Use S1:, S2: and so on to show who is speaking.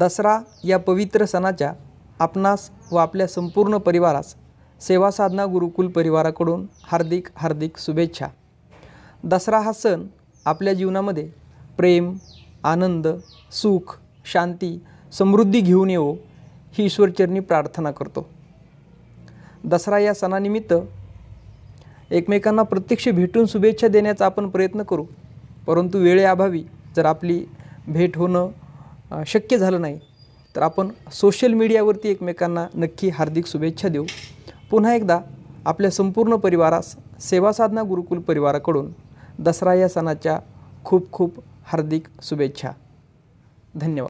S1: दसरा या पवित्र सणाच्या आपणास व आपल्या संपूर्ण परिवारास सेवा साधना गुरुकुल परिवाराकडून हार्दिक हार्दिक शुभेच्छा दसरा हा सण आपल्या जीवनामध्ये प्रेम आनंद सुख शांती समृद्धी घेऊन येवो ही ईश्वरचरणी प्रार्थना करतो दसरा या सणानिमित्त एकमेकांना प्रत्यक्ष भेटून शुभेच्छा देण्याचा आपण प्रयत्न करू परंतु वेळेअभावी जर आपली भेट होणं शक्य झालं नाही तर आपण सोशल मीडियावरती एकमेकांना नक्की हार्दिक शुभेच्छा देऊ पुन्हा एकदा आपल्या संपूर्ण परिवारास सेवासाधना गुरुकुल परिवाराकडून दसरा या सणाच्या खूप खूप हार्दिक शुभेच्छा धन्यवाद